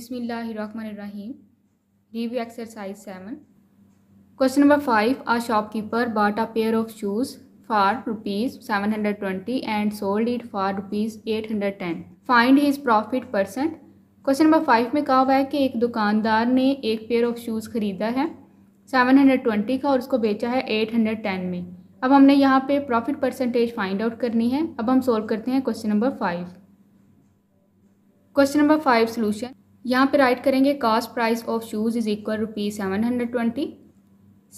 बिसमीम review exercise seven question number five a shopkeeper bought a pair of shoes rupees seven twenty and sold it for rupees eight hundred ten find his profit percent question number five में कहा हुआ है कि एक दुकानदार ने एक pair of shoes ख़रीदा है सेवन हंड्रेड ट्वेंटी का और उसको बेचा है एट हंड्रेड टेन में अब हमने यहाँ पे प्रॉफिट परसेंटेज फाइंड आउट करनी है अब हम सोल्व करते हैं question number five question number five solution यहाँ पे राइट करेंगे cost price of shoes is equal rupees seven hundred twenty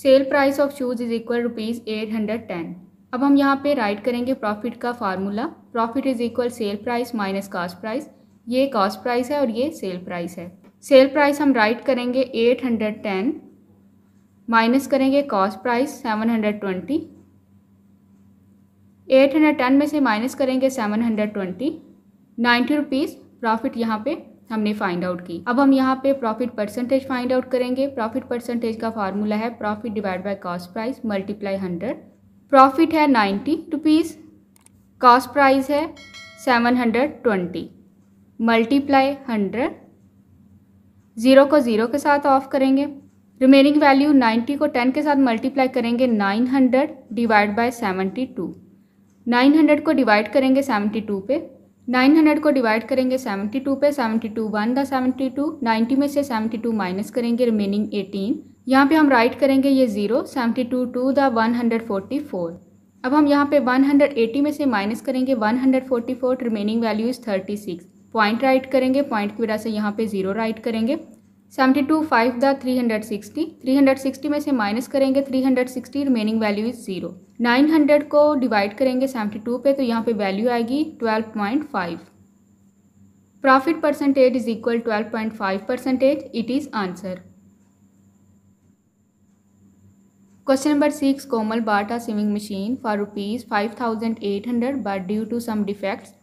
sell price of shoes is equal rupees eight hundred ten अब हम यहाँ पे राइट करेंगे प्रॉफिट का formula profit is equal cell price minus cost price ये cost price है और ये सेल प्राइस है सेल प्राइस हम राइट करेंगे एट हंड्रेड टेन माइनस करेंगे cost price seven hundred twenty eight hundred ten में से माइनस करेंगे seven hundred twenty ninety rupees profit यहाँ पे हमने फाइंड आउट की अब हम यहाँ पे प्रॉफिट परसेंटेज फाइंड आउट करेंगे प्रॉफिट परसेंटेज का फार्मूला है profit divide by cost price multiply hundred profit है नाइन्टी रुपीज़ कॉस्ट प्राइस है seven hundred twenty multiply hundred zero को ज़ीरो के साथ ऑफ करेंगे रिमेनिंग वैल्यू नाइन्टी को टेन के साथ मल्टीप्लाई करेंगे nine hundred divide by seventy two nine hundred को डिवाइड करेंगे सेवेंटी टू पे नाइन हंड्रेड को डिवाइड करेंगे सेवेंटी टू पे सेवेंटी टू वन का सेवेंटी टू नाइन्टी में से सेवेंटी टू माइनस करेंगे रिमेनिंग एटीन यहाँ पे हम राइट करेंगे ये zero seventy two two the one hundred forty four अब हम यहाँ पे वन हंड्रेड एटी में से माइनस करेंगे one hundred forty four remaining value is thirty six point write करेंगे पॉइंट की वजह से यहाँ पे ज़ीरो राइट करेंगे seventy two five the three hundred sixty three hundred sixty में से माइनस करेंगे three hundred sixty remaining value is zero nine hundred को डिवाइड करेंगे सेवेंटी टू पे तो यहाँ पे वैल्यू आएगी twelve point five profit percentage is equal twelve point five percentage it is answer Komal bought a swimming machine for rupees five thousand eight hundred but due to some defects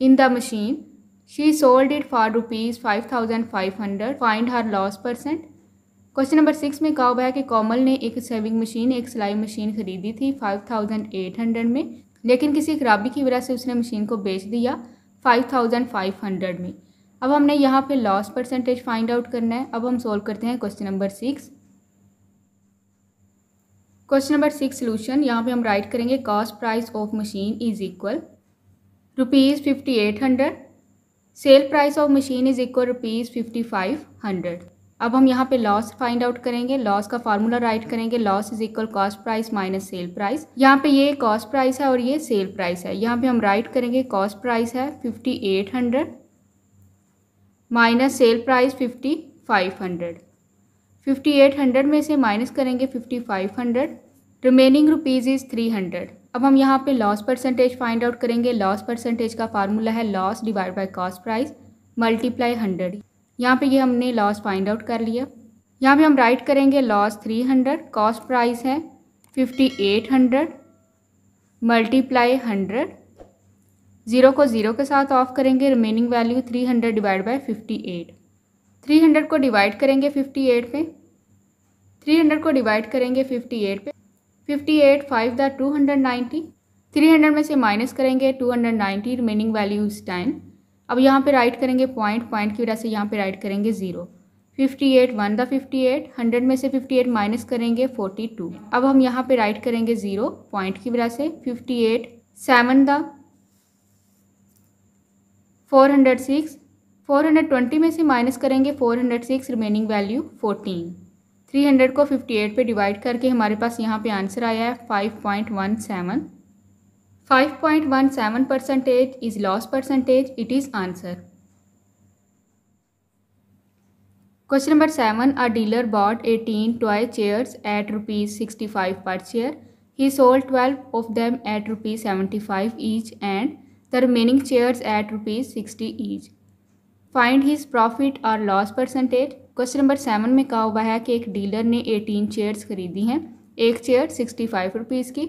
in the machine She sold it for rupees 5,500. Find her loss percent. Question number six में कहा हुआ है कि कोमल ने एक saving machine एक सिलाई machine खरीदी थी 5,800 में लेकिन किसी खराबी की वजह से उसने मशीन को बेच दिया 5,500 में अब हमने यहाँ पे लॉस परसेंटेज फाइंड आउट करना है अब हम सोल्व करते हैं question number six question number six solution यहाँ पे हम राइट करेंगे cost price of machine is equal rupees fifty eight hundred sale price of machine is equal rupees fifty five hundred अब हम यहाँ पे लॉस फाइंड आउट करेंगे loss का फार्मूला राइट करेंगे loss is equal cost price minus sale price यहाँ पे ये कॉस्ट प्राइस है और ये सेल प्राइस है यहाँ पे हम राइट करेंगे कॉस्ट प्राइस है fifty eight hundred minus sale price fifty five hundred fifty eight hundred में से माइनस करेंगे fifty five hundred remaining rupees is three hundred अब हम यहाँ पे लॉस परसेंटेज फाइंड आउट करेंगे लॉस परसेंटेज का फार्मूला है loss divide by cost price multiply hundred यहाँ पे ये हमने लॉस फाइंड आउट कर लिया यहाँ पे हम राइट करेंगे loss three hundred cost price है fifty eight hundred multiply hundred zero को ज़ीरो के साथ ऑफ करेंगे remaining value three hundred divide by fifty eight three hundred को डिवाइड करेंगे फिफ्टी एट पे थ्री हंड्रेड को डिवाइड करेंगे फिफ्टी एट पे fifty eight five the two hundred ninety three hundred में से माइनस करेंगे two hundred ninety remaining value's ten अब यहाँ पे राइट करेंगे पॉइंट पॉइंट की वजह से यहाँ पे राइट करेंगे zero fifty eight one the fifty eight hundred में से फिफ्टी एट माइनस करेंगे फोर्टी टू अब हम यहाँ पे राइट करेंगे ज़ीरो पॉइंट की वजह से fifty eight seven the four hundred six four hundred twenty में से माइनस करेंगे four hundred six remaining value fourteen three hundred को फिफ्टी एट पर डिवाइड करके हमारे पास यहाँ पे आंसर आया है five point one seven five point one seven percentage is loss percentage it is answer question number seven a dealer bought eighteen toy chairs at rupees sixty five per chair he sold twelve of them at rupees seventy five each and the remaining chairs at rupees sixty each find his profit और loss percentage question number seven में कहा हुआ है कि एक dealer ने eighteen chairs खरीदी हैं एक चेयर सिक्सटी फाइव रुपीज़ की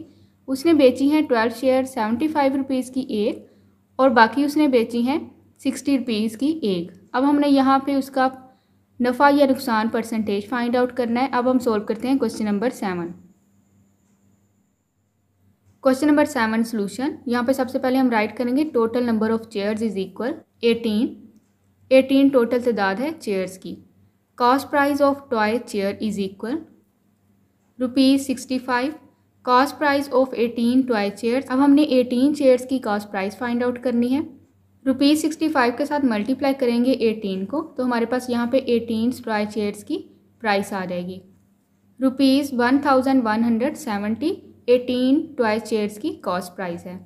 उसने बेची हैं twelve chair seventy five rupees की एक और बाकी उसने बेची हैं सिक्सटी रुपीज़ की एक अब हमने यहाँ पे उसका नफ़ा या नुकसान परसेंटेज फाइंड आउट करना है अब हम सोल्व करते हैं question number seven question number seven solution यहाँ पे सबसे पहले हम राइट करेंगे total number of chairs is equal eighteen eighteen total तादाद है चेयर्स की Cost price of toy chair is equal rupees sixty five cost price of eighteen toy chair अब हमने एटीन चेयर्स की कॉस्ट प्राइज फाइंड आउट करनी है rupees sixty five के साथ मल्टीप्लाई करेंगे एटीन को तो हमारे पास यहाँ पे एटीन टॉय चेयर्स की प्राइस आ जाएगी rupees one thousand one hundred seventy eighteen toy chairs की कॉस्ट प्राइस है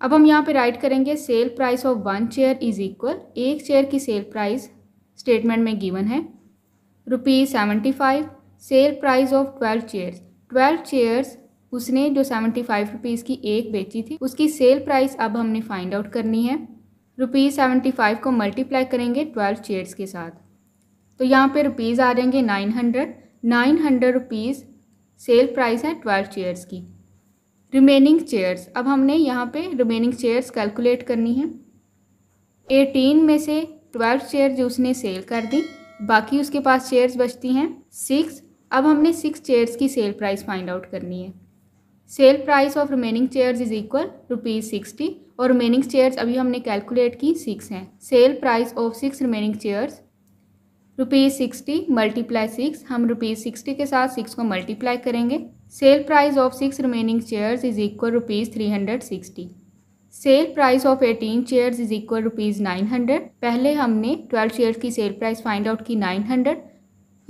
अब हम यहाँ पे राइट करेंगे sale price of one chair is equal एक चेयर की सेल प्राइस स्टेटमेंट में गिवन है rupees seventy five sale price of twelve chairs twelve chairs उसने जो सेवेंटी फाइव रुपीज़ की एक बेची थी उसकी सेल प्राइस अब हमने फाइंड आउट करनी है रुपीज़ सेवेंटी फाइव को मल्टीप्लाई करेंगे ट्वेल्व चेयर्स के साथ तो यहाँ पे रुपीज़ आ जाएंगे nine hundred nine hundred rupees sale price है ट्वेल्व चेयर्स की रिमेनिंग चेयर्स अब हमने यहाँ पे रिमेनिंग चेयर्स कैलकुलेट करनी है एटीन में से ट्वेल्व चेयर जो उसने सेल कर दी बाकी उसके पास चेयर्स बचती हैं सिक्स अब हमने सिक्स चेयर्स की सेल प्राइस फाइंड आउट करनी है cell price of remaining chairs is equal rupees sixty और रिमेनिंग चेयर्स अभी हमने कैलकुलेट की सिक्स हैं sale price of six remaining chairs rupees sixty multiply six हम रुपीज़ सिक्सटी के साथ सिक्स को मल्टीप्लाई करेंगे sale price of six remaining chairs is equal rupees three hundred sixty sale price of eighteen shares is equal rupees nine hundred पहले हमने twelve shares की sale price find out की nine hundred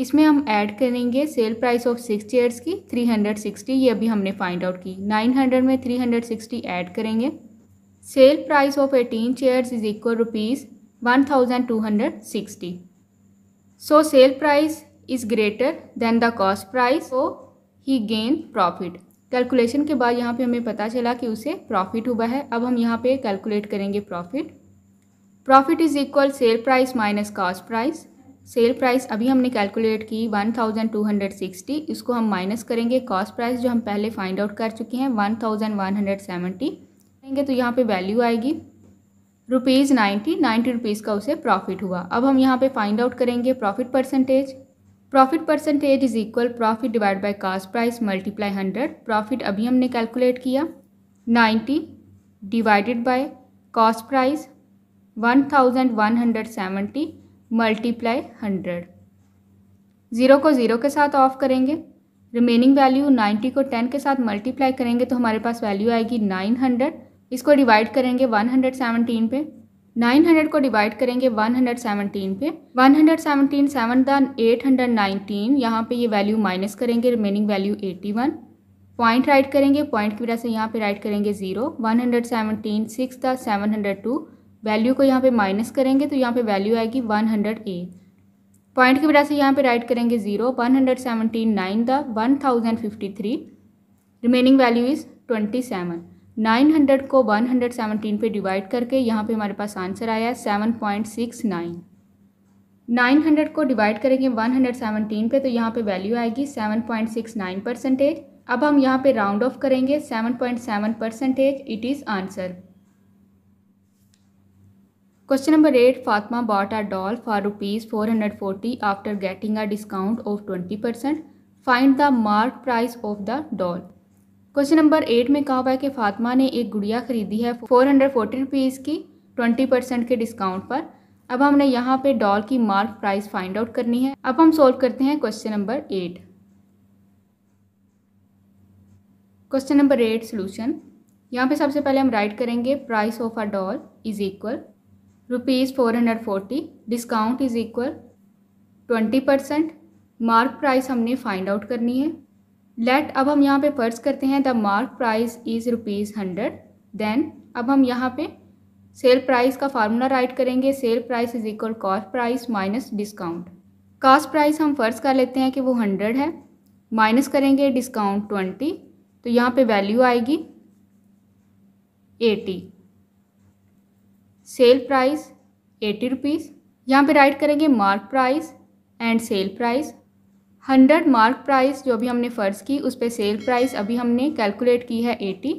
इसमें हम add करेंगे sale price of six chairs की three hundred sixty ये अभी हमने फाइंड आउट की नाइन हंड्रेड में थ्री हंड्रेड सिक्सटी ऐड करेंगे sale price of eighteen shares is equal rupees one thousand two hundred sixty so sale price is greater than the cost price oh he gain profit calculation के बाद यहाँ पे हमें पता चला कि उसे प्रॉफिट हुआ है अब हम यहाँ पे कैलकुलेट करेंगे profit profit is equal cell price minus cost price sale price अभी हमने कैलकुलेट की 1260 इसको हम माइनस करेंगे कॉस्ट प्राइस जो हम पहले फाइंड आउट कर चुके हैं 1170 करेंगे तो यहाँ पे वैल्यू आएगी रुपीज़ नाइन्टी नाइन्टी रुपीज़ का उसे प्रॉफिट हुआ अब हम यहाँ पे फाइंड आउट करेंगे profit percentage profit percentage is equal profit divide by cost price multiply hundred profit अभी हमने कैलकुलेट किया ninety divided by cost price one thousand one hundred seventy multiply hundred zero को ज़ीरो के साथ off करेंगे remaining value ninety को ten के साथ मल्टीप्लाई करेंगे तो हमारे पास वैल्यू आएगी नाइन हंड्रेड इसको डिवाइड करेंगे वन हंड्रेड सेवनटीन पे नाइन हंड्रेड को डिवाइड करेंगे वन हंड्रेड सेवनटीन पे one hundred seventeen seven than eight hundred nineteen यहाँ पर ये वैल्यू माइनस करेंगे remaining value eighty one point write करेंगे पॉइंट की वजह से यहाँ पे राइट करेंगे zero one hundred seventeen six the seven hundred two value को यहाँ पे माइनस करेंगे तो यहाँ पे वैल्यू आएगी वन हंड्रेड ए पॉइंट की वजह से यहाँ पे राइट करेंगे zero one hundred seventeen nine the one thousand fifty three remaining value is twenty seven 900 को 117 पे डिवाइड करके यहाँ पे हमारे पास आंसर आया है 7.69 हंड्रेड को डिवाइड करेंगे 117 पे तो यहाँ पे वैल्यू आएगी 7.69 परसेंटेज अब हम यहाँ पे राउंड ऑफ करेंगे 7.7 percentage it is answer question number eight Fatima bought a doll for rupees four hundred forty after getting a discount of twenty percent find the mark price of the doll question number eight में कहा हुआ है कि फातिमा ने एक गुड़िया खरीदी है फोर हंड्रेड फोर्टी रुपीज़ की ट्वेंटी परसेंट के डिस्काउंट पर अब हमने यहाँ पे डॉल की मार्क प्राइस फाइंड आउट करनी है अब हम सॉल्व करते हैं question number eight question number eight solution यहाँ पे सबसे पहले हम राइट करेंगे price of a doll is equal rupees four hundred forty discount is equal twenty percent mark price हमने फाइंड आउट करनी है लेट अब हम यहाँ पे फर्ज करते हैं the mark price is rupees hundred then अब हम यहाँ पे सेल प्राइस का फार्मूला राइट करेंगे sale price is equal cost price minus discount cost price हम फर्ज कर लेते हैं कि वो हंड्रेड है माइनस करेंगे डिस्काउंट ट्वेंटी तो यहाँ पे वैल्यू आएगी eighty sale price eighty rupees यहाँ पे राइट करेंगे mark price and sale price hundred mark price जो भी हमने फ़र्ज़ की उस पर सेल प्राइस अभी हमने कैलकुलेट की है एटी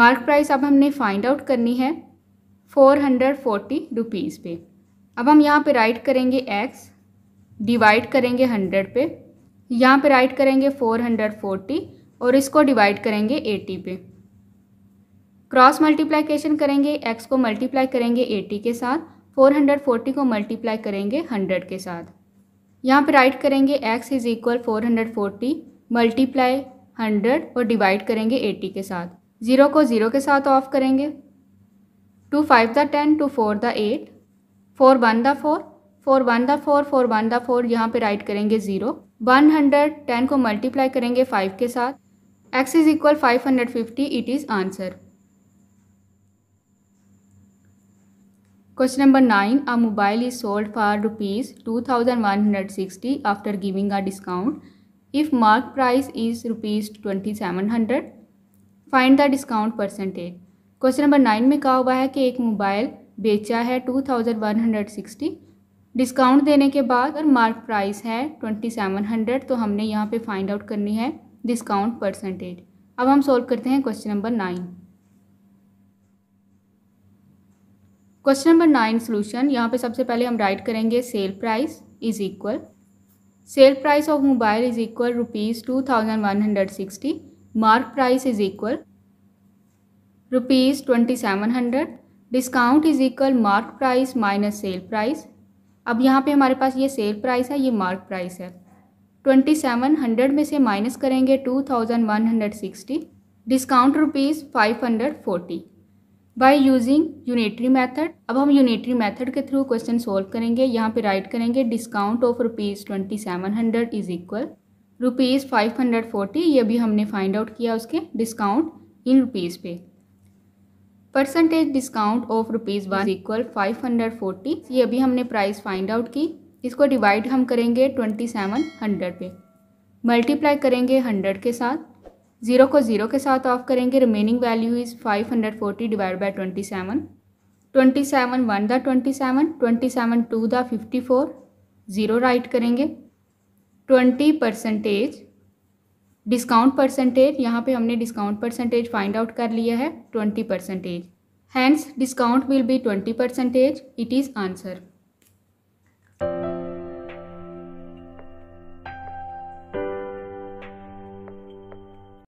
मार्क प्राइस अब हमने फाइंड आउट करनी है फोर हंड्रेड फोर्टी रुपीज़ पे अब हम यहाँ पे राइट करेंगे एक्स डिवाइड करेंगे हंड्रेड पे यहाँ पे राइट करेंगे फोर हंड्रेड फोर्टी और इसको डिवाइड करेंगे एटी पे क्रॉस मल्टीप्लाइकेशन करेंगे एक्स को मल्टीप्लाई करेंगे एटी के साथ फोर हंड्रेड फोर्टी को मल्टीप्लाई करेंगे हंड्रेड के साथ यहाँ पर राइट करेंगे x is equal four hundred forty multiply hundred और डिवाइड करेंगे एटी के साथ ज़ीरो को ज़ीरो के साथ ऑफ करेंगे two five the ten two four the eight four one the four four one the four four one the four यहाँ पे राइट करेंगे ज़ीरो वन हंड्रेड टेन को मल्टीप्लाई करेंगे फाइव के साथ x is equal five hundred fifty it is answer question number nine a mobile is sold for rupees two thousand one hundred sixty after giving a discount if mark price is rupees twenty seven hundred find the discount percentage question number nine में कहा हुआ है कि एक mobile बेचा है two thousand one hundred sixty discount देने के बाद अगर मार्क प्राइस है ट्वेंटी सेवन हंड्रेड तो हमने यहाँ पे फाइंड आउट करनी है डिस्काउंट परसेंटेज अब हम सॉल्व करते हैं question number nine question number nine solution यहाँ पे सबसे पहले हम राइट करेंगे sale price is equal cell price of mobile is equal rupees two thousand one hundred sixty mark price is equal rupees twenty seven hundred discount is equal mark price minus sale price अब यहाँ पे हमारे पास ये sell price है ये mark price है twenty seven hundred में से माइनस करेंगे two thousand one hundred sixty discount rupees five hundred forty by using unitary method अब हम यूनिटरी मेथड के थ्रू क्वेश्चन सोल्व करेंगे यहाँ पे राइट करेंगे discount of rupees twenty seven hundred is equal rupees five hundred forty ये भी हमने फाइंड आउट किया उसके डिस्काउंट इन रुपीज़ पे percentage discount of rupees one equal five hundred forty ये भी हमने प्राइस फाइंड आउट की इसको डिवाइड हम करेंगे ट्वेंटी सेवन हंड्रेड पे मल्टीप्लाई करेंगे हंड्रेड के साथ ज़ीरो को ज़ीरो के साथ ऑफ करेंगे remaining value is five hundred forty divide by twenty seven twenty seven one the twenty seven twenty seven two the fifty four zero write करेंगे twenty percentage discount percentage यहाँ पे हमने discount percentage find out कर लिया है twenty percentage hence discount will be twenty percentage it is answer